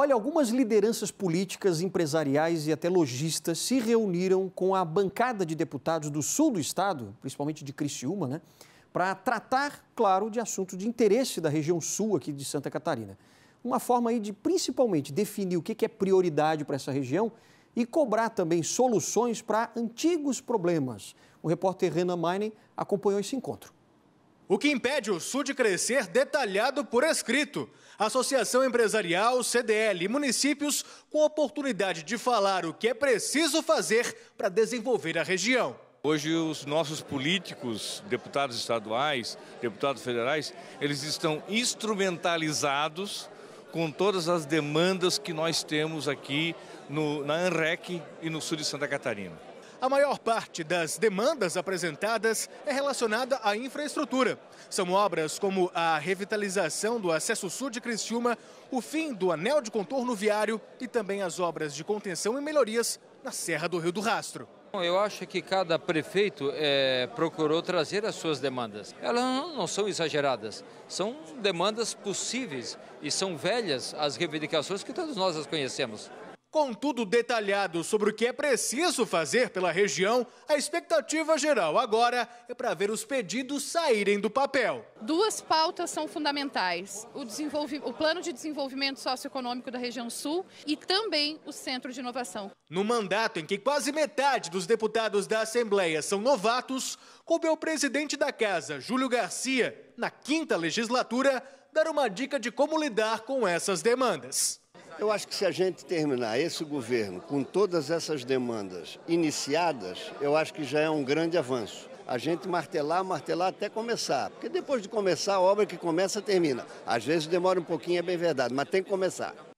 Olha, algumas lideranças políticas, empresariais e até lojistas se reuniram com a bancada de deputados do sul do estado, principalmente de Criciúma, né? Para tratar, claro, de assuntos de interesse da região sul aqui de Santa Catarina. Uma forma aí de principalmente definir o que é prioridade para essa região e cobrar também soluções para antigos problemas. O repórter Renan Meinen acompanhou esse encontro. O que impede o Sul de crescer detalhado por escrito. Associação Empresarial, CDL e municípios com oportunidade de falar o que é preciso fazer para desenvolver a região. Hoje os nossos políticos, deputados estaduais, deputados federais, eles estão instrumentalizados com todas as demandas que nós temos aqui no, na ANREC e no sul de Santa Catarina. A maior parte das demandas apresentadas é relacionada à infraestrutura. São obras como a revitalização do acesso sul de Criciúma, o fim do anel de contorno viário e também as obras de contenção e melhorias na Serra do Rio do Rastro. Eu acho que cada prefeito é, procurou trazer as suas demandas. Elas não são exageradas, são demandas possíveis e são velhas as reivindicações que todos nós as conhecemos. Contudo, detalhado sobre o que é preciso fazer pela região, a expectativa geral agora é para ver os pedidos saírem do papel. Duas pautas são fundamentais: o, o Plano de Desenvolvimento Socioeconômico da Região Sul e também o Centro de Inovação. No mandato em que quase metade dos deputados da Assembleia são novatos, coube ao presidente da Casa, Júlio Garcia, na quinta legislatura, dar uma dica de como lidar com essas demandas. Eu acho que se a gente terminar esse governo com todas essas demandas iniciadas, eu acho que já é um grande avanço. A gente martelar, martelar até começar. Porque depois de começar, a obra que começa, termina. Às vezes demora um pouquinho, é bem verdade, mas tem que começar.